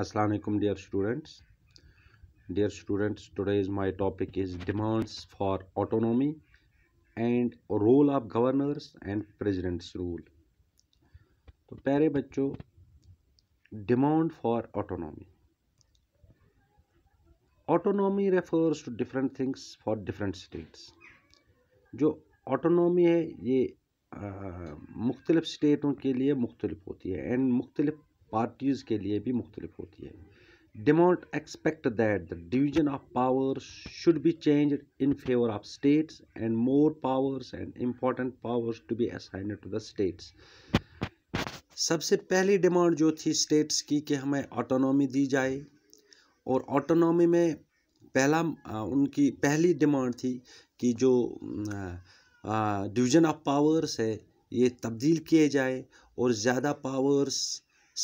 assalamu alaikum dear students dear students today is my topic is demands for autonomy and role of governors and president's rule तो प्यारे बच्चों demand for autonomy autonomy refers to different things for different states जो autonomy है ये मुख्तलिफ़ स्टेटों के लिए मुख्तलिफ होती है एंड मुख्तलिफ पार्टीज़ के लिए भी मुख्तलिफ होती है demand expect that the division of power should be change in favour of states and more powers and important powers to be assign to the states सबसे पहली डिमांड जो थी स्टेट्स की कि हमें ऑटोनॉमी दी जाए और ऑटोनॉमी में पहला उनकी पहली डिमांड थी कि जो डिवीज़न ऑफ पावर्स है ये तब्दील किए जाए और ज़्यादा पावर्स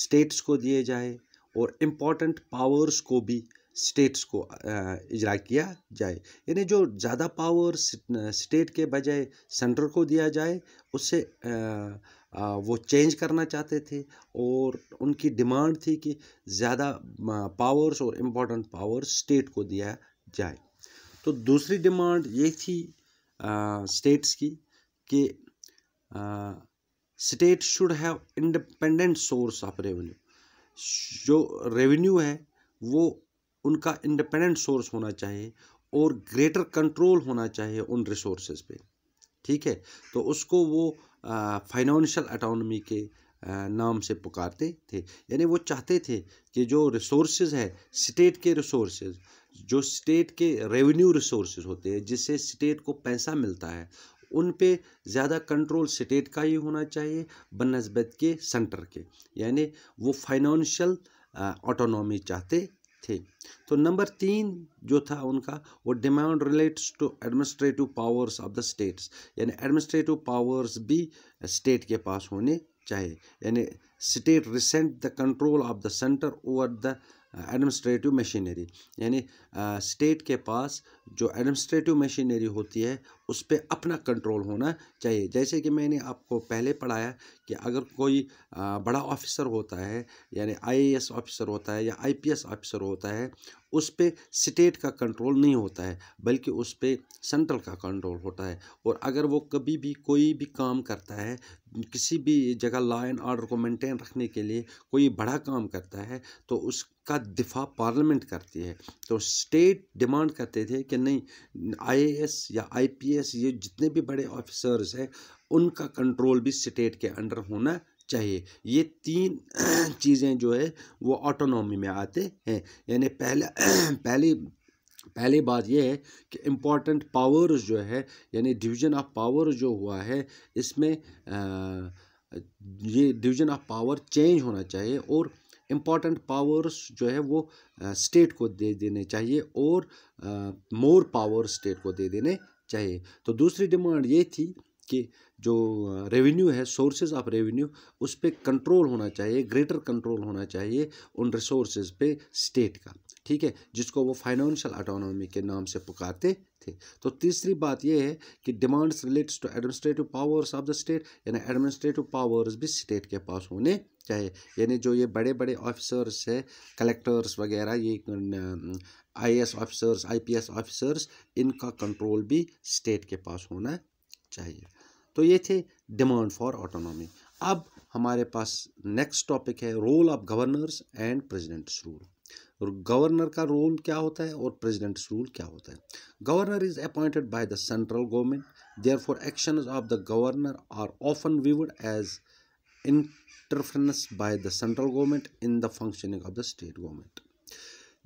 स्टेट्स को दिए जाए और इम्पॉर्टेंट पावर्स को भी स्टेट्स को इजरा किया जाए यानी जो ज़्यादा पावर स्टेट के बजाय सेंटर को दिया जाए उससे वो चेंज करना चाहते थे और उनकी डिमांड थी कि ज़्यादा पावर्स और इम्पॉर्टेंट पावर स्टेट को दिया जाए तो दूसरी डिमांड ये थी स्टेट्स की कि state should have independent source of revenue जो रेवेन्यू है वो उनका इंडिपेंडेंट सोर्स होना चाहिए और ग्रेटर कंट्रोल होना चाहिए उन रिसोर्स पे ठीक है तो उसको वो फाइनेंशियल अटोनमी के आ, नाम से पुकारते थे यानी वो चाहते थे कि जो रिसोर्स है स्टेट के रिसोर्स जो स्टेट के रेवेन्यू रिसोर्स होते हैं जिससे स्टेट को पैसा मिलता है उन पे ज़्यादा कंट्रोल स्टेट का ही होना चाहिए बनस्बत के सेंटर के यानी वो फाइनेंशियल ऑटोनॉमी चाहते थे तो नंबर तीन जो था उनका वो demand relates to administrative powers of the states यानी एडमिनिस्ट्रेटिव पावर्स भी स्टेट के पास होने चाहिए यानी state resent the control of the centre over the administrative machinery यानी स्टेट के पास जो एडमिनिस्ट्रेटिव मशीनरी होती है उस पर अपना कंट्रोल होना चाहिए जैसे कि मैंने आपको पहले पढ़ाया कि अगर कोई बड़ा ऑफिसर होता है यानी आईएएस ऑफिसर होता है या आईपीएस ऑफिसर होता है उस पर स्टेट का कंट्रोल नहीं होता है बल्कि उस पर सेंट्रल का कंट्रोल होता है और अगर वो कभी भी कोई भी काम करता है किसी भी जगह लॉ एंड ऑर्डर को मेंटेन रखने के लिए कोई बड़ा काम करता है तो उसका दिफा पार्लियामेंट करती है तो स्टेट डिमांड करते थे कि नहीं आईएएस या आईपीएस ये जितने भी बड़े ऑफिसर्स हैं उनका कंट्रोल भी स्टेट के अंडर होना चाहिए ये तीन चीज़ें जो है वो ऑटोनॉमी में आते हैं यानी पहले पहली पहली बात यह है कि इम्पॉर्टेंट पावर्स जो है यानी डिवीजन ऑफ पावर जो हुआ है इसमें आ, ये डिवीजन ऑफ पावर चेंज होना चाहिए और इम्पॉर्टेंट पावर्स जो है वो स्टेट को दे देने चाहिए और मोर पावर स्टेट को दे देने चाहिए तो दूसरी डिमांड ये थी कि जो रेवेन्यू है सोर्सेज ऑफ रेवेन्यू उस पर कंट्रोल होना चाहिए ग्रेटर कंट्रोल होना चाहिए उन रिसोर्सेज पे स्टेट का ठीक है जिसको वो फाइनेंशियल अटोनॉमी के नाम से पुकारते थे तो तीसरी बात यह है कि demands relates to administrative powers of the state यानी एडमिनिस्ट्रेटिव पावर्स भी स्टेट के पास होने चाहिए यानी जो ये बड़े बड़े ऑफिसर्स है कलेक्टर्स वगैरह ये आईएएस ऑफिसर्स आईपीएस ऑफिसर्स इनका कंट्रोल भी स्टेट के पास होना चाहिए तो ये थे डिमांड फॉर ऑटोनॉमी अब हमारे पास नेक्स्ट टॉपिक है role of governors and president's rule governor का रोल क्या होता है और प्रेजिडेंट्स रूल क्या होता है governor is appointed by the central government therefore action of the governor are often viewed as interference by the central government in the functioning of the state government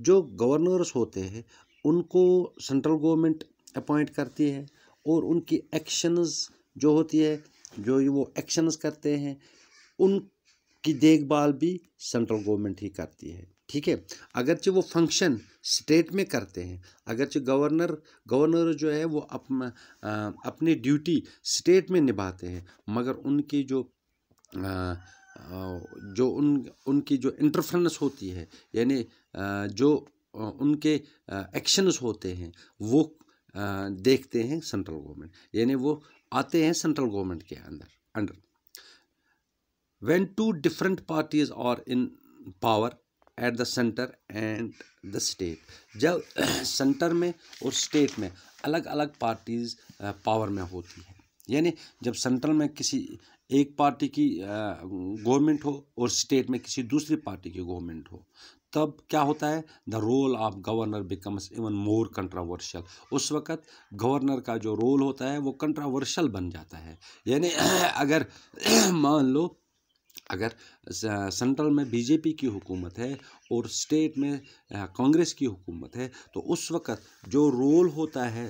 जो governors होते हैं उनको central government appoint करती है और उनकी actions जो होती है जो वो एक्शंस करते हैं उनकी देखभाल भी सेंट्रल गवर्नमेंट ही करती है ठीक है अगरचे वो फंक्शन स्टेट में करते हैं अगरचे गवर्नर गवर्नर जो है वो अप, अपनी ड्यूटी स्टेट में निभाते हैं मगर उनकी जो आ, जो उन उनकी जो इंटरफ्रेंस होती है यानी जो उनके एक्शंस होते हैं वो देखते हैं सेंट्रल गवर्नमेंट यानी वो आते हैं सेंट्रल गवर्नमेंट के अंदर under when two different parties are in power at the centre and the state जब सेंटर में और स्टेट में अलग अलग पार्टीज पावर में होती हैं यानी जब सेंट्रल में किसी एक पार्टी की गवर्नमेंट हो और स्टेट में किसी दूसरी पार्टी की गवर्नमेंट हो तब क्या होता है the role of governor becomes even more controversial उस वक़्त गवर्नर का जो रोल होता है वो कंट्रावर्शियल बन जाता है यानी अगर मान लो अगर सेंट्रल में बीजेपी की हुकूमत है और स्टेट में कांग्रेस की हुकूमत है तो उस वक़्त जो रोल होता है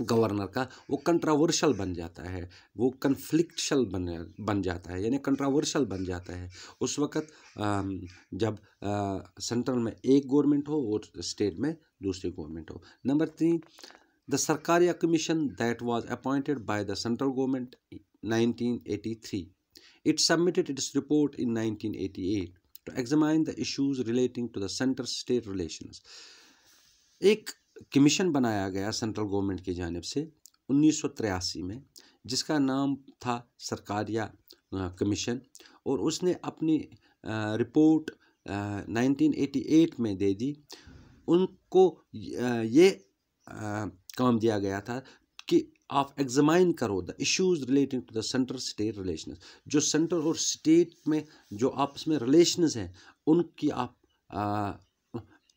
गवर्नर का वो कंट्रावर्शल बन जाता है वो कन्फ्लिक्शल बन बन जाता है यानी कंट्रावर्शल बन जाता है उस वक़्त जब सेंट्रल में एक गवर्नमेंट हो और स्टेट में दूसरी गवर्नमेंट हो नंबर तीन the Sarkaria commission that was appointed by the central government 1983 it submitted its report in 1988 to examine the issues relating to the centre state relation एक कमीशन बनाया गया सेंट्रल गवर्नमेंट की जानब से उन्नीस में जिसका नाम था सरकारिया कमीशन और उसने अपनी रिपोर्ट 1988 में दे दी उनको ये काम दिया गया था कि आप एग्जामाइन करो the issues relating to the centre state relation जो सेंटर और स्टेट में जो आपस में रिलेशन हैं उनकी आप आ,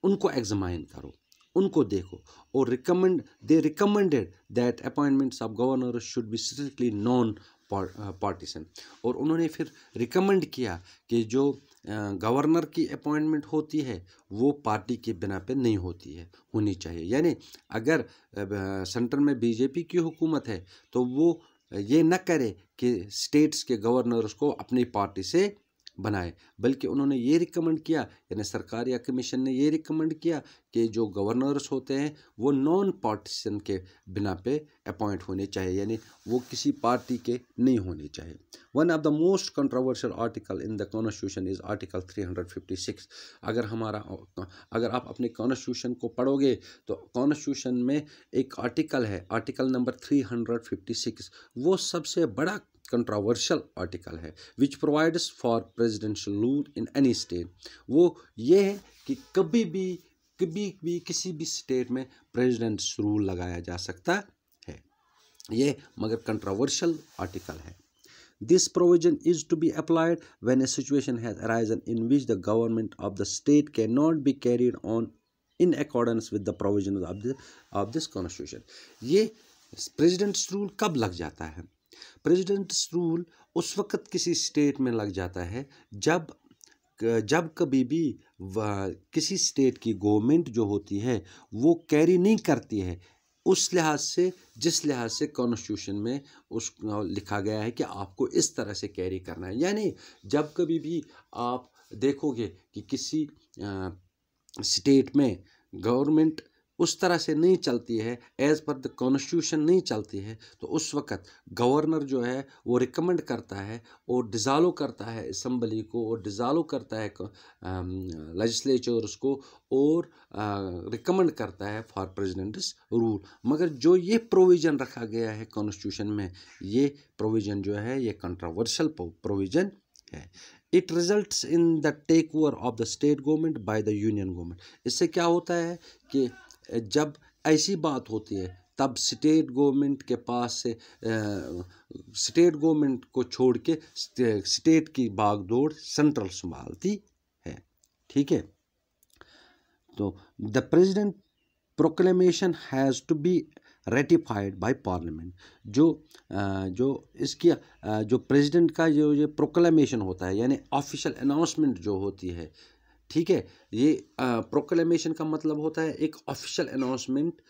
उनको एग्जामाइन करो उनको देखो और recommend they recommended that appointments of governor should be strictly non partisan और उन्होंने फिर रिकमेंड किया कि जो गवर्नर uh, की अपॉइंटमेंट होती है वो पार्टी के बिना पे नहीं होती है होनी चाहिए यानी अगर सेंटर uh, में बीजेपी की हुकूमत है तो वो ये न करे कि स्टेट्स के गवर्नर्स को अपनी पार्टी से बनाए बल्कि उन्होंने ये रिकमेंड किया यानी सरकार या कमीशन ने ये रिकमेंड किया कि जो गवर्नर्स होते हैं वो नॉन पार्टीसन के बिना पे अपॉइंट होने चाहिए यानी वो किसी पार्टी के नहीं होने चाहिए one of the most controversial article in the constitution is article 356 अगर हमारा अगर आप अपने कॉन्स्टिट्यूशन को पढ़ोगे तो कॉन्स्टिट्यूशन में एक आर्टिकल है आर्टिकल नंबर 356 वो सबसे बड़ा कंट्रावर्शल आर्टिकल है which provides for presidential rule in any state वो ये है कि कभी भी कभी भी किसी भी स्टेट में प्रेजिडेंट रूल लगाया जा सकता है ये मगर कंट्रावर्शल आर्टिकल है this provision is to be applied when a situation has arisen in which the government of the state can not be carried on in accordance with the provision of this constitution ये president's rule कब लग जाता है presidents rule उस वक्त किसी state में लग जाता है जब जब कभी भी किसी स्टेट की गवर्नमेंट जो होती है वो कैरी नहीं करती है उस लिहाज से जिस लिहाज से कॉन्स्टिट्यूशन में उस लिखा गया है कि आपको इस तरह से कैरी करना है यानी जब कभी भी आप देखोगे कि किसी स्टेट में गवर्नमेंट उस तरह से नहीं चलती है एज़ पर द कॉन्स्टिट्यूशन नहीं चलती है तो उस वक़्त गवर्नर जो है वो रिकमेंड करता है और डिज़ालो करता है इसम्बली को और डिज़ालो करता है लजस्लेचर्स um, को और रिकमेंड uh, करता है फॉर प्रेजिडेंट्स रूल मगर जो ये प्रोविज़न रखा गया है कॉन्स्टिट्यूशन में ये प्रोविज़न जो है ये कंट्रोवर्शल प्रोविज़न है it result in the take over of the state government by the union government इससे क्या होता है कि जब ऐसी बात होती है तब स्टेट गवर्नमेंट के पास से स्टेट गवर्नमेंट को छोड़ के स्टेट की बागडोर सेंट्रल संभालती है ठीक है तो the president proclamation has to be ratified by parliament जो जो इसकी जो प्रेसिडेंट का जो ये प्रोक्लेमेशन होता है यानी ऑफिशियल अनाउंसमेंट जो होती है ठीक है ये प्रोक्लेमेशन का मतलब होता है एक official announcement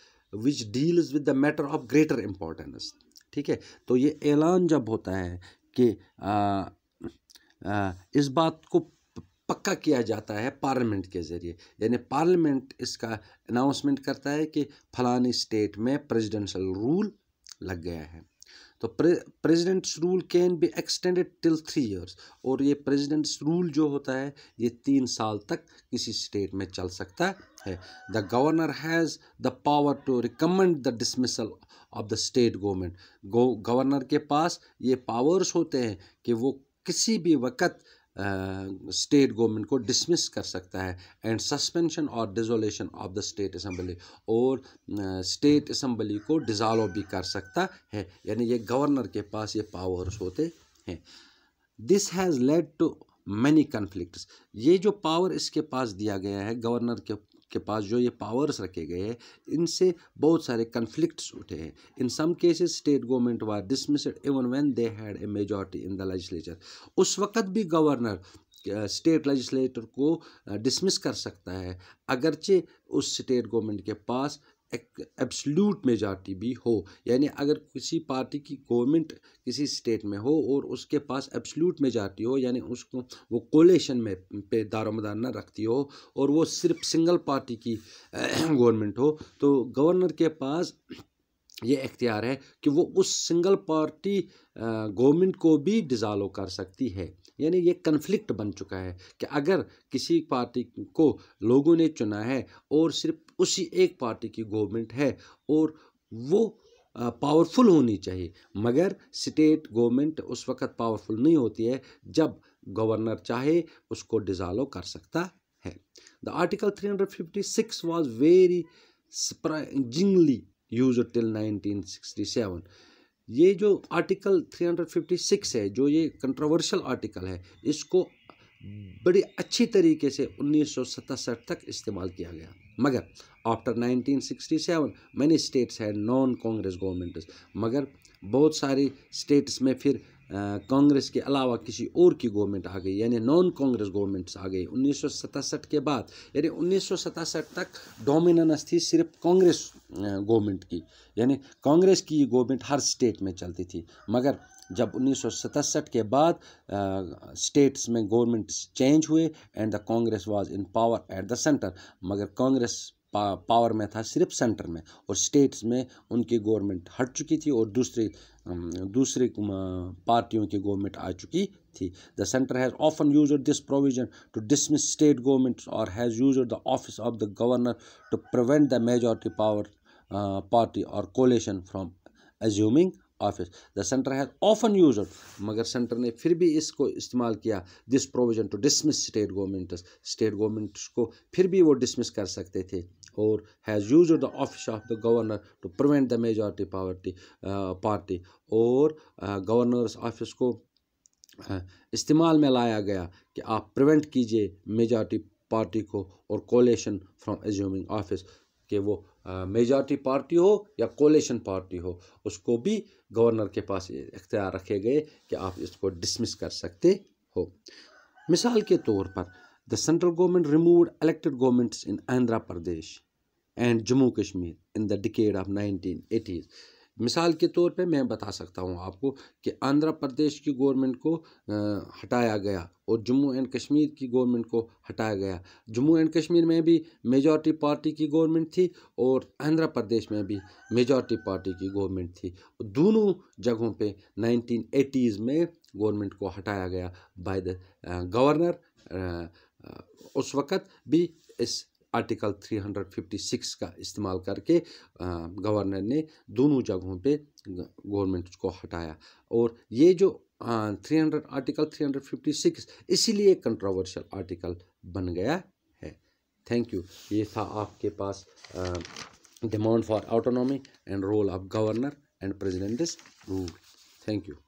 which deals with the matter of greater importance ठीक है तो ये ऐलान जब होता है कि इस बात को पक्का किया जाता है पार्लियामेंट के ज़रिए यानी पार्लियामेंट इसका अनाउंसमेंट करता है कि फलानी स्टेट में प्रेसिडेंशियल रूल लग गया है तो president's rule can be extended till three years और ये प्रेजिडेंट्स रूल जो होता है ये तीन साल तक किसी स्टेट में चल सकता है the governor has the power to recommend the dismissal of the state government governor के पास ये पावर्स होते हैं कि वो किसी भी वक्त स्टेट गवर्नमेंट को डिसमिस कर सकता है एंड सस्पेंशन और dissolution of the state assembly और स्टेट असम्बली को डिजॉल्व भी कर सकता है यानी ये गवर्नर के पास ये पावर्स होते हैं this has led to many conflict ये जो पावर इसके पास दिया गया है गवर्नर के के पास जो ये पावर्स रखे गए हैं इनसे बहुत सारे कन्फ्लिक्ट्स उठे हैं in some cases state government were dismissed even when they had a majority in the legislature उस वक्त भी गवर्नर स्टेट लेजिस्लेटर को डिसमिस कर सकता है अगरचे उस स्टेट गवर्नमेंट के पास एब्सलूट मेजॉरिटी भी हो यानी अगर किसी पार्टी की गवर्नमेंट किसी स्टेट में हो और उसके पास एब्सलूट मेजॉरिटी हो यानी उसको वो कोलेशन में पे दारोमदार ना रखती हो और वो सिर्फ सिंगल पार्टी की गवर्नमेंट हो तो गवर्नर के पास ये इख्तियार है कि वो उस सिंगल पार्टी गवर्नमेंट को भी डिज़ालो कर सकती है यानी ये कन्फ्लिक्ट बन चुका है कि अगर किसी पार्टी को लोगों ने चुना है और सिर्फ उसी एक पार्टी की गवर्नमेंट है और वो पावरफुल होनी चाहिए मगर स्टेट गवर्नमेंट उस वक्त पावरफुल नहीं होती है जब गवर्नर चाहे उसको डिज़ालो कर सकता है the article 356 was very surprisingly use till nineteen sixty seven ये जो आर्टिकल 356 है जो ये कंट्रोवर्शियल आर्टिकल है इसको बड़ी अच्छी तरीके से उन्नीस तक इस्तेमाल किया गया मगर आफ्टर 1967 मैनी स्टेट्स है नॉन कांग्रेस गवर्नमेंट मगर बहुत सारी स्टेट्स में फिर कांग्रेस के अलावा किसी और की गवर्नमेंट आ गई यानी नॉन कांग्रेस गवर्नमेंट्स आ गई उन्नीस के बाद यानी उन्नीस तक डोमिनेंस थी सिर्फ कांग्रेस गवर्नमेंट की यानी कांग्रेस की गवर्नमेंट हर स्टेट में चलती थी मगर जब उन्नीस के बाद स्टेट्स में गवर्नमेंट्स चेंज हुए and the Congress was in power at the centre मगर कांग्रेस पावर में था सिर्फ सेंटर में और स्टेट्स में उनकी गवर्नमेंट हट चुकी थी और दूसरी दूसरी पार्टियों की गवर्नमेंट आ चुकी थी the centre has often use this provision to dismiss state government और has use the office of the governor to prevent the majority power party और coalition from assuming office the centre has often use मगर centre ने फिर भी इसको इस्तेमाल किया this provision to dismiss state government state government को फिर भी वो डिसमिस कर सकते थे और has use the office of the governor to prevent the majority poverty party और गवर्नर्स ऑफिस को इस्तेमाल में लाया गया कि आप प्रिवेंट कीजिए मेजॉरिटी पार्टी को और कोलेशन फ्राम एज्यूमिंग ऑफिस कि वो मेजॉरिटी पार्टी हो या कोलेशन पार्टी हो उसको भी गवर्नर के पास इख्तियार रखे गए कि आप इसको डिसमिस कर सकते हो मिसाल के तौर पर the central government remove elected governments in Andhra Pradesh and Jammu Kashmir in the decade of nineteen eighties मिसाल के तौर पे मैं बता सकता हूँ आपको कि आंध्र प्रदेश की गवर्नमेंट को आ, हटाया गया और जम्मू एंड कश्मीर की गवर्नमेंट को हटाया गया जम्मू एंड कश्मीर में भी मेजॉरिटी पार्टी की गवर्नमेंट थी और आंध्र प्रदेश में भी मेजॉरिटी पार्टी की गवर्नमेंट थी दोनों जगहों पे 1980s में गवर्नमेंट को हटाया गया बाय द गवर्नर उस वक़्त भी इस आर्टिकल 356 का इस्तेमाल करके गवर्नर ने दोनों जगहों पे गवर्नमेंट को हटाया और ये जो थ्री हंड्रेड आर्टिकल 356 इसीलिए कंट्रोवर्शियल आर्टिकल बन गया है थैंक यू ये था आपके पास demand for autonomy and role of governor and president rule thank you